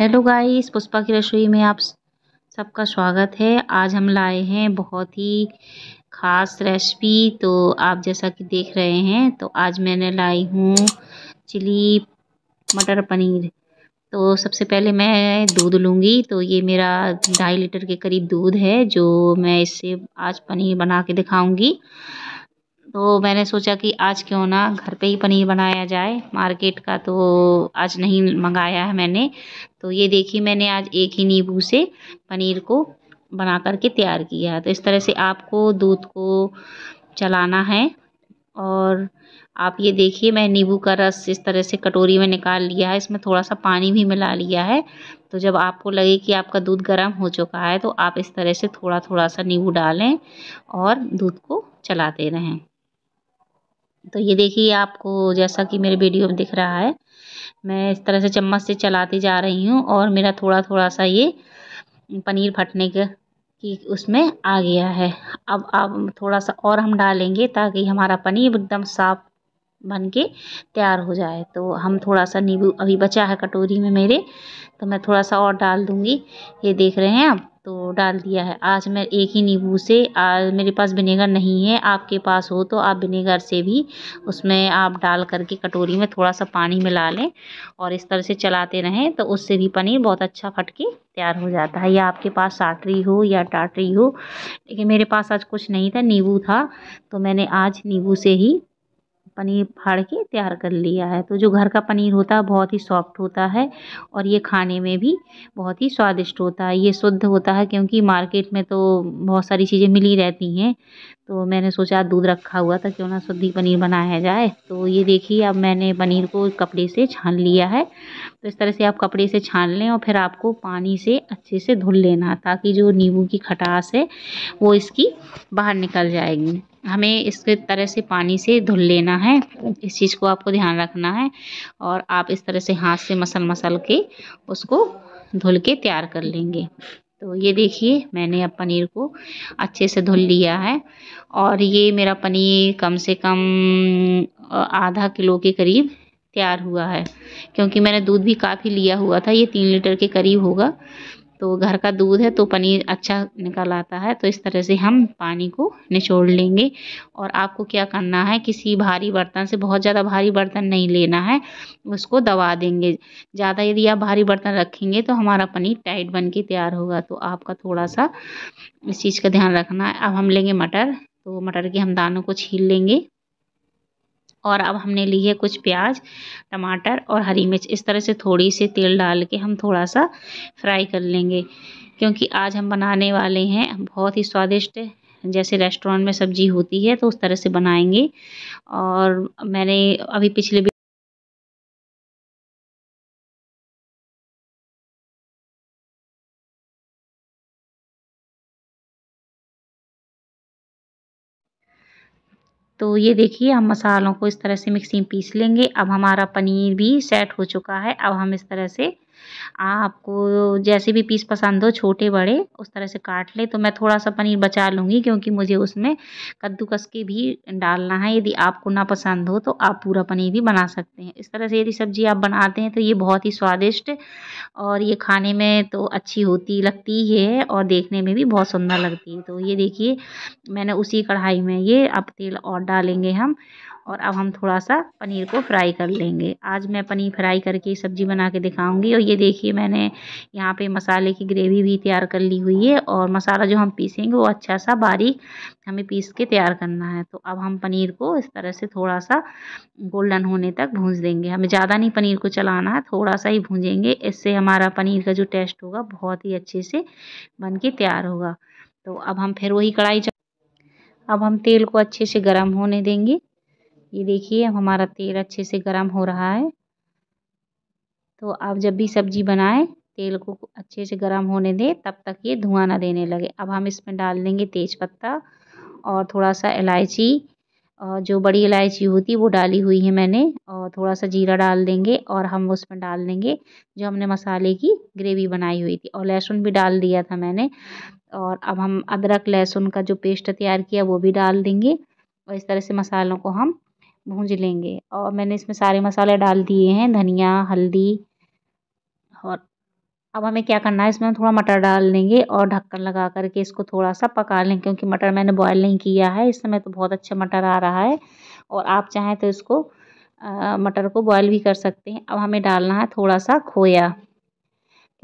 hello guys Pushpa की रसोई में आप सबका स्वागत है आज हम लाए हैं बहुत ही ख़ास रेसिपी तो आप जैसा कि देख रहे हैं तो आज मैंने लाई हूँ चिली मटर पनीर तो सबसे पहले मैं दूध लूँगी तो ये मेरा ढाई लीटर के करीब दूध है जो मैं इससे आज पनीर बना के दिखाऊँगी तो मैंने सोचा कि आज क्यों ना घर पे ही पनीर बनाया जाए मार्केट का तो आज नहीं मंगाया है मैंने तो ये देखिए मैंने आज एक ही नींबू से पनीर को बना करके तैयार किया तो इस तरह से आपको दूध को चलाना है और आप ये देखिए मैं नींबू का रस इस तरह से कटोरी में निकाल लिया है इसमें थोड़ा सा पानी भी मिला लिया है तो जब आपको लगे कि आपका दूध गर्म हो चुका है तो आप इस तरह से थोड़ा थोड़ा सा नींबू डालें और दूध को चलाते रहें तो ये देखिए आपको जैसा कि मेरे वीडियो में दिख रहा है मैं इस तरह से चम्मच से चलाती जा रही हूँ और मेरा थोड़ा थोड़ा सा ये पनीर फटने का कि उसमें आ गया है अब अब थोड़ा सा और हम डालेंगे ताकि हमारा पनीर एकदम साफ बन के तैयार हो जाए तो हम थोड़ा सा नींबू अभी बचा है कटोरी में मेरे तो मैं थोड़ा सा और डाल दूँगी ये देख रहे हैं आप तो डाल दिया है आज मैं एक ही नींबू से आज मेरे पास विनेगर नहीं है आपके पास हो तो आप विनेगर से भी उसमें आप डाल करके कटोरी में थोड़ा सा पानी मिला लें और इस तरह से चलाते रहें तो उससे भी पनीर बहुत अच्छा फट के तैयार हो जाता है या आपके पास साटरी हो या टाटरी हो लेकिन मेरे पास आज कुछ नहीं था नींबू था तो मैंने आज नींबू से ही पनीर फाड़ के तैयार कर लिया है तो जो घर का पनीर होता है बहुत ही सॉफ्ट होता है और ये खाने में भी बहुत ही स्वादिष्ट होता है ये शुद्ध होता है क्योंकि मार्केट में तो बहुत सारी चीज़ें मिली रहती हैं तो मैंने सोचा दूध रखा हुआ था क्यों ना शुद्धि पनीर बनाया जाए तो ये देखिए अब मैंने पनीर को कपड़े से छान लिया है तो इस तरह से आप कपड़े से छान लें और फिर आपको पानी से अच्छे से धुल लेना ताकि जो नींबू की खटास है वो इसकी बाहर निकल जाएगी हमें इस तरह से पानी से धुल लेना है इस चीज़ को आपको ध्यान रखना है और आप इस तरह से हाथ से मसल मसल के उसको धुल के तैयार कर लेंगे तो ये देखिए मैंने अब पनीर को अच्छे से धुल लिया है और ये मेरा पनीर कम से कम आधा किलो के करीब तैयार हुआ है क्योंकि मैंने दूध भी काफ़ी लिया हुआ था ये तीन लीटर के करीब होगा तो घर का दूध है तो पनीर अच्छा निकल आता है तो इस तरह से हम पानी को निचोड़ लेंगे और आपको क्या करना है किसी भारी बर्तन से बहुत ज़्यादा भारी बर्तन नहीं लेना है उसको दबा देंगे ज़्यादा यदि आप भारी बर्तन रखेंगे तो हमारा पनीर टाइट बन के तैयार होगा तो आपका थोड़ा सा इस चीज़ का ध्यान रखना है अब हम लेंगे मटर तो मटर के हम दानों को छील लेंगे और अब हमने ली है कुछ प्याज टमाटर और हरी मिर्च इस तरह से थोड़ी सी तेल डाल के हम थोड़ा सा फ्राई कर लेंगे क्योंकि आज हम बनाने वाले हैं बहुत ही स्वादिष्ट जैसे रेस्टोरेंट में सब्जी होती है तो उस तरह से बनाएंगे और मैंने अभी पिछले तो ये देखिए हम मसालों को इस तरह से मिक्सी में पीस लेंगे अब हमारा पनीर भी सेट हो चुका है अब हम इस तरह से आपको जैसे भी पीस पसंद हो छोटे बड़े उस तरह से काट ले तो मैं थोड़ा सा पनीर बचा लूँगी क्योंकि मुझे उसमें कद्दूकस के भी डालना है यदि आपको ना पसंद हो तो आप पूरा पनीर भी बना सकते हैं इस तरह से यदि सब्ज़ी आप बनाते हैं तो ये बहुत ही स्वादिष्ट और ये खाने में तो अच्छी होती लगती है और देखने में भी बहुत सुंदर लगती है तो ये देखिए मैंने उसी कढ़ाई में ये अब तेल और डालेंगे हम और अब हम थोड़ा सा पनीर को फ्राई कर लेंगे आज मैं पनीर फ्राई करके सब्ज़ी बना के दिखाऊंगी और ये देखिए मैंने यहाँ पे मसाले की ग्रेवी भी तैयार कर ली हुई है और मसाला जो हम पीसेंगे वो अच्छा सा बारीक हमें पीस के तैयार करना है तो अब हम पनीर को इस तरह से थोड़ा सा गोल्डन होने तक भूंज देंगे हमें ज़्यादा नहीं पनीर को चलाना है थोड़ा सा ही भूंजेंगे इससे हमारा पनीर का जो टेस्ट होगा बहुत ही अच्छे से बन के तैयार होगा तो अब हम फिर वही कढ़ाई अब हम तेल को अच्छे से गर्म होने देंगे ये देखिए अब हमारा तेल अच्छे से गर्म हो रहा है तो आप जब भी सब्जी बनाएं तेल को अच्छे से गर्म होने दें तब तक ये धुआं ना देने लगे अब हम इसमें डाल देंगे तेज़पत्ता और थोड़ा सा इलायची और जो बड़ी इलायची होती वो डाली हुई है मैंने और थोड़ा सा जीरा डाल देंगे और हम उसमें डाल देंगे जो हमने मसाले की ग्रेवी बनाई हुई थी और लहसुन भी डाल दिया था मैंने और अब हम अदरक लहसुन का जो पेस्ट तैयार किया वो भी डाल देंगे और इस तरह से मसालों को हम भूंज लेंगे और मैंने इसमें सारे मसाले डाल दिए हैं धनिया हल्दी और अब हमें क्या करना है इसमें हम थोड़ा मटर डाल देंगे और ढक्कन लगा करके इसको थोड़ा सा पका लें क्योंकि मटर मैंने बॉयल नहीं किया है इस समय तो बहुत अच्छा मटर आ रहा है और आप चाहें तो इसको मटर को बॉयल भी कर सकते हैं अब हमें डालना है थोड़ा सा खोया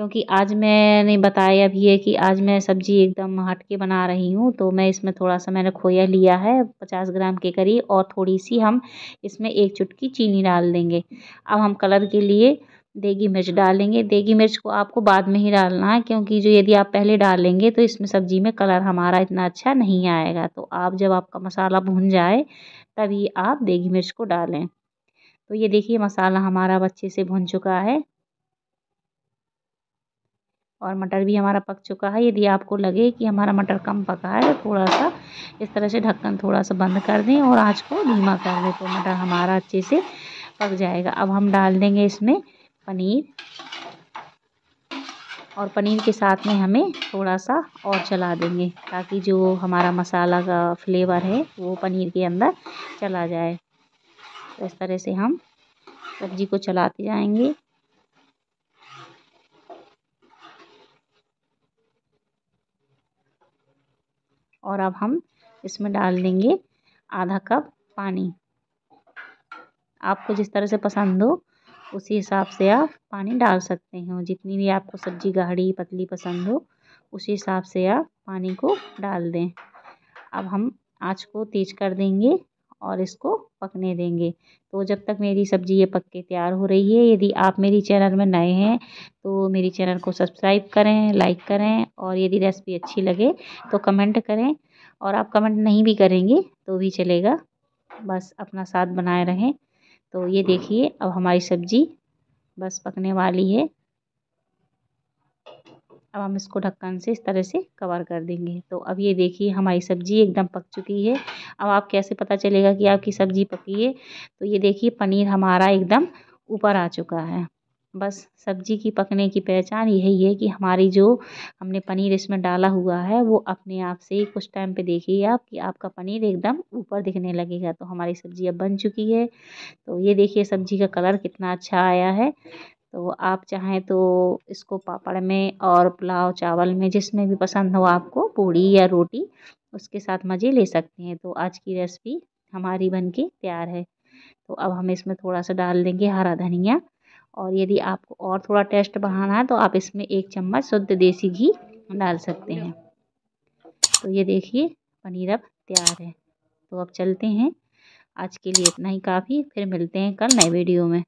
क्योंकि आज मैंने बताया भी है कि आज मैं सब्ज़ी एकदम हट के बना रही हूँ तो मैं इसमें थोड़ा सा मैंने खोया लिया है पचास ग्राम के करीब और थोड़ी सी हम इसमें एक चुटकी चीनी डाल देंगे अब हम कलर के लिए देगी मिर्च डालेंगे देगी मिर्च को आपको बाद में ही डालना है क्योंकि जो यदि आप पहले डालेंगे तो इसमें सब्ज़ी में कलर हमारा इतना अच्छा नहीं आएगा तो आप जब आपका मसाला भुन जाए तभी आप देगी मिर्च को डालें तो ये देखिए मसाला हमारा अब अच्छे से भुन चुका है और मटर भी हमारा पक चुका है यदि आपको लगे कि हमारा मटर कम पका है तो थोड़ा सा इस तरह से ढक्कन थोड़ा सा बंद कर दें और आँच को धीमा कर दें तो मटर हमारा अच्छे से पक जाएगा अब हम डाल देंगे इसमें पनीर और पनीर के साथ में हमें थोड़ा सा और चला देंगे ताकि जो हमारा मसाला का फ्लेवर है वो पनीर के अंदर चला जाए तो इस तरह से हम सब्ज़ी को चलाते जाएंगे और अब हम इसमें डाल देंगे आधा कप पानी आपको जिस तरह से पसंद हो उसी हिसाब से आप पानी डाल सकते हैं जितनी भी आपको सब्ज़ी गाढ़ी पतली पसंद हो उसी हिसाब से आप पानी को डाल दें अब हम आँच को तेज़ कर देंगे और इसको पकने देंगे तो जब तक मेरी सब्ज़ी ये पक के तैयार हो रही है यदि आप मेरी चैनल में नए हैं तो मेरी चैनल को सब्सक्राइब करें लाइक करें और यदि रेसिपी अच्छी लगे तो कमेंट करें और आप कमेंट नहीं भी करेंगे तो भी चलेगा बस अपना साथ बनाए रहें तो ये देखिए अब हमारी सब्ज़ी बस पकने वाली है अब हम इसको ढक्कन से इस तरह से कवर कर देंगे तो अब ये देखिए हमारी सब्ज़ी एकदम पक चुकी है अब आप कैसे पता चलेगा कि आपकी सब्ज़ी पकी है तो ये देखिए पनीर हमारा एकदम ऊपर आ चुका है बस सब्ज़ी की पकने की पहचान यही है कि हमारी जो हमने पनीर इसमें डाला हुआ है वो अपने आप से ही कुछ टाइम पे देखिए आप कि आपका पनीर एकदम ऊपर दिखने लगेगा तो हमारी सब्ज़ी अब बन चुकी है तो ये देखिए सब्ज़ी का कलर कितना अच्छा आया है तो आप चाहें तो इसको पापड़ में और पुलाव चावल में जिसमें भी पसंद हो आपको पूड़ी या रोटी उसके साथ मज़े ले सकते हैं तो आज की रेसिपी हमारी के तैयार है तो अब हम इसमें थोड़ा सा डाल देंगे हरा धनिया और यदि आपको और थोड़ा टेस्ट बढ़ाना है तो आप इसमें एक चम्मच शुद्ध देसी घी डाल सकते हैं तो ये देखिए पनीर अब तैयार है तो अब चलते हैं आज के लिए इतना ही काफ़ी फिर मिलते हैं कल नए वीडियो में